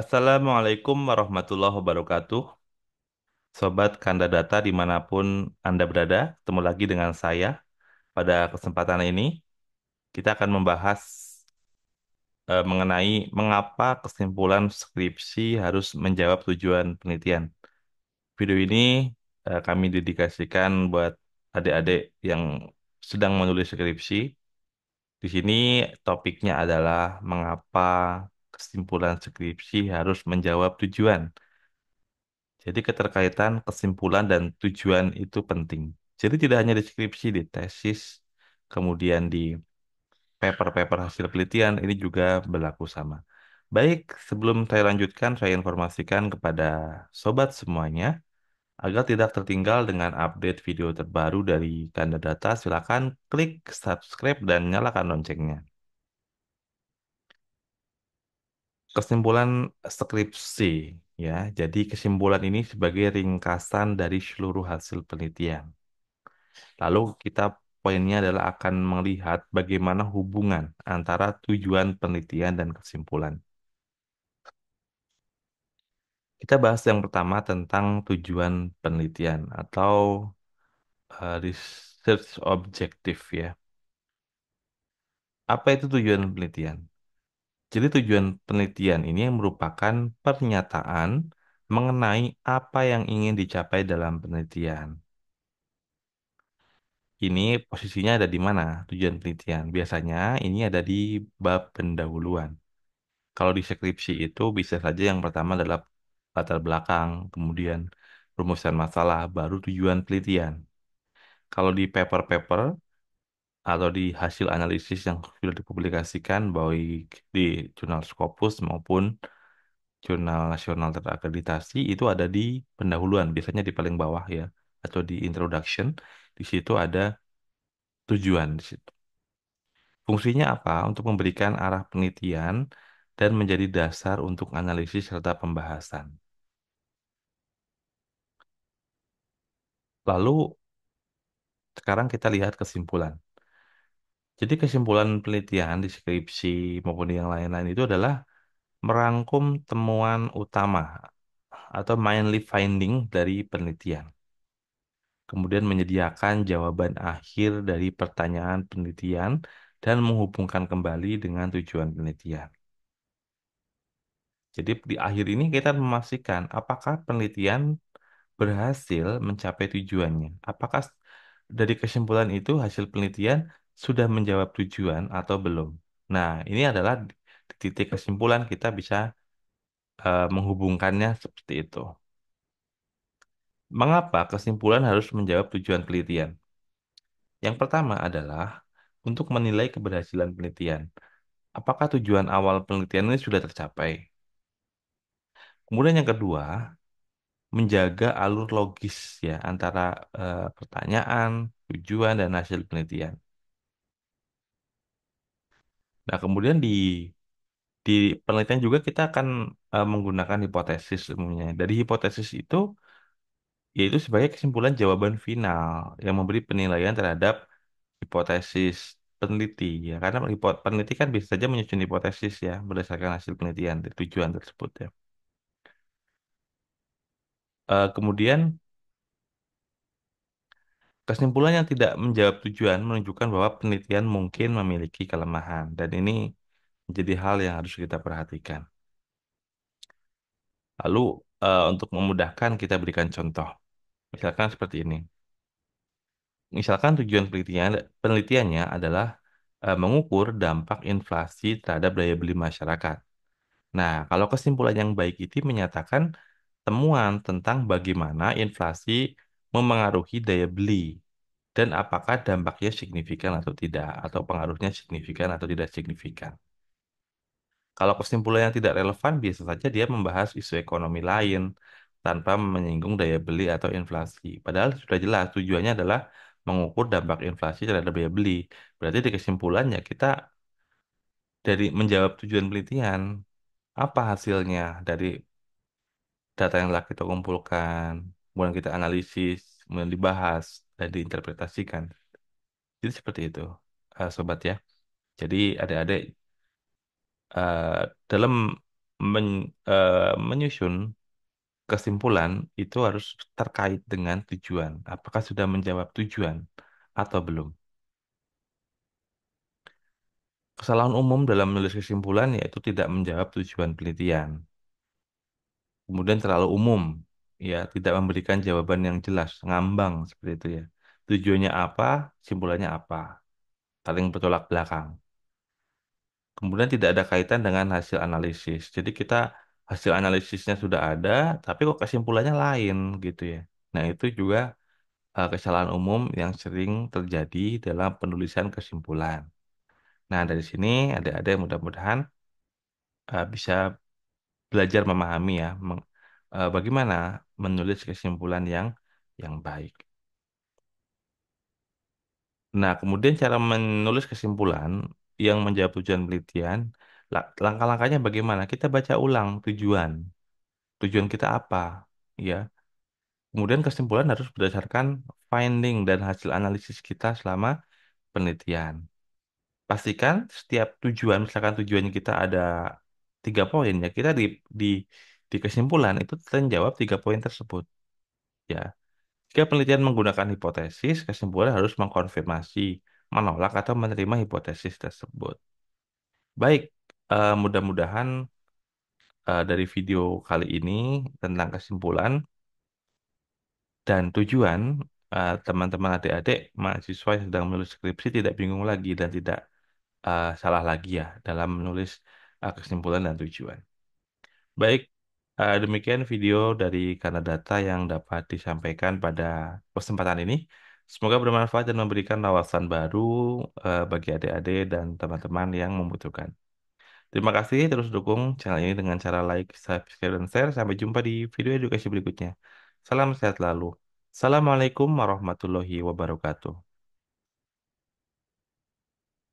Assalamualaikum warahmatullahi wabarakatuh. Sobat Kanda Data dimanapun Anda berada, ketemu lagi dengan saya. Pada kesempatan ini, kita akan membahas e, mengenai mengapa kesimpulan skripsi harus menjawab tujuan penelitian. Video ini e, kami dedikasikan buat adik-adik yang sedang menulis skripsi. Di sini topiknya adalah mengapa kesimpulan skripsi harus menjawab tujuan. Jadi keterkaitan kesimpulan dan tujuan itu penting. Jadi tidak hanya di skripsi, di tesis, kemudian di paper-paper hasil penelitian ini juga berlaku sama. Baik, sebelum saya lanjutkan, saya informasikan kepada sobat semuanya agar tidak tertinggal dengan update video terbaru dari Kanda Data. Silakan klik subscribe dan nyalakan loncengnya. Kesimpulan skripsi, ya. Jadi kesimpulan ini sebagai ringkasan dari seluruh hasil penelitian. Lalu kita poinnya adalah akan melihat bagaimana hubungan antara tujuan penelitian dan kesimpulan. Kita bahas yang pertama tentang tujuan penelitian atau eh, research objective ya. Apa itu tujuan penelitian? Jadi tujuan penelitian ini merupakan pernyataan mengenai apa yang ingin dicapai dalam penelitian. Ini posisinya ada di mana tujuan penelitian? Biasanya ini ada di bab pendahuluan. Kalau di skripsi itu bisa saja yang pertama adalah latar belakang, kemudian rumusan masalah, baru tujuan penelitian. Kalau di paper-paper atau di hasil analisis yang sudah dipublikasikan baik di jurnal Scopus maupun jurnal nasional terakreditasi itu ada di pendahuluan, biasanya di paling bawah ya, atau di introduction. Di situ ada tujuan di situ. Fungsinya apa? Untuk memberikan arah penelitian dan menjadi dasar untuk analisis serta pembahasan. Lalu sekarang kita lihat kesimpulan. Jadi kesimpulan penelitian deskripsi maupun yang lain-lain itu adalah merangkum temuan utama atau mainly finding dari penelitian. Kemudian menyediakan jawaban akhir dari pertanyaan penelitian dan menghubungkan kembali dengan tujuan penelitian. Jadi di akhir ini kita memastikan apakah penelitian berhasil mencapai tujuannya. Apakah dari kesimpulan itu hasil penelitian sudah menjawab tujuan atau belum. Nah, ini adalah titik kesimpulan kita bisa eh, menghubungkannya seperti itu. Mengapa kesimpulan harus menjawab tujuan penelitian? Yang pertama adalah untuk menilai keberhasilan penelitian. Apakah tujuan awal penelitian ini sudah tercapai? Kemudian yang kedua, menjaga alur logis ya antara eh, pertanyaan, tujuan dan hasil penelitian. Nah, kemudian di di penelitian juga kita akan uh, menggunakan hipotesis umumnya. Dari hipotesis itu yaitu sebagai kesimpulan jawaban final yang memberi penilaian terhadap hipotesis peneliti ya karena peneliti kan bisa saja menyusun hipotesis ya berdasarkan hasil penelitian tujuan tersebut ya Uh, kemudian Kesimpulan yang tidak menjawab tujuan menunjukkan bahwa penelitian mungkin memiliki kelemahan, dan ini menjadi hal yang harus kita perhatikan. Lalu, uh, untuk memudahkan, kita berikan contoh. Misalkan seperti ini. Misalkan tujuan penelitian, penelitiannya adalah uh, mengukur dampak inflasi terhadap daya beli masyarakat. Nah, kalau kesimpulan yang baik itu menyatakan temuan tentang bagaimana inflasi memengaruhi daya beli dan apakah dampaknya signifikan atau tidak, atau pengaruhnya signifikan atau tidak signifikan. Kalau kesimpulan yang tidak relevan, biasa saja dia membahas isu ekonomi lain tanpa menyinggung daya beli atau inflasi. Padahal sudah jelas tujuannya adalah mengukur dampak inflasi terhadap daya beli. Berarti di kesimpulannya kita dari menjawab tujuan penelitian, apa hasilnya dari data yang telah kita kumpulkan, kemudian kita analisis, kemudian dibahas dan diinterpretasikan. Jadi seperti itu, uh, sobat ya. Jadi adik-adik uh, dalam men, uh, menyusun kesimpulan itu harus terkait dengan tujuan. Apakah sudah menjawab tujuan atau belum? Kesalahan umum dalam menulis kesimpulan yaitu tidak menjawab tujuan penelitian. Kemudian terlalu umum, ya tidak memberikan jawaban yang jelas, ngambang seperti itu ya. Tujuannya apa, simpulannya apa, saling bertolak belakang. Kemudian tidak ada kaitan dengan hasil analisis. Jadi kita hasil analisisnya sudah ada, tapi kok kesimpulannya lain gitu ya. Nah itu juga uh, kesalahan umum yang sering terjadi dalam penulisan kesimpulan. Nah dari sini ada-ada yang mudah-mudahan uh, bisa belajar memahami ya, eh, bagaimana menulis kesimpulan yang yang baik. Nah, kemudian cara menulis kesimpulan yang menjawab tujuan penelitian, langkah-langkahnya bagaimana? Kita baca ulang tujuan. Tujuan kita apa, ya. Kemudian kesimpulan harus berdasarkan finding dan hasil analisis kita selama penelitian. Pastikan setiap tujuan, misalkan tujuannya kita ada tiga poin ya, kita di, di di kesimpulan, itu menjawab tiga poin tersebut. Ya, jika penelitian menggunakan hipotesis, kesimpulan harus mengkonfirmasi, menolak atau menerima hipotesis tersebut. Baik, uh, mudah-mudahan uh, dari video kali ini tentang kesimpulan dan tujuan uh, teman-teman adik-adik mahasiswa yang sedang menulis skripsi tidak bingung lagi dan tidak uh, salah lagi ya dalam menulis uh, kesimpulan dan tujuan. Baik, Uh, demikian video dari Data yang dapat disampaikan pada kesempatan ini. Semoga bermanfaat dan memberikan wawasan baru uh, bagi adik-adik dan teman-teman yang membutuhkan. Terima kasih terus dukung channel ini dengan cara like, subscribe, dan share. Sampai jumpa di video edukasi berikutnya. Salam sehat selalu. Assalamualaikum warahmatullahi wabarakatuh.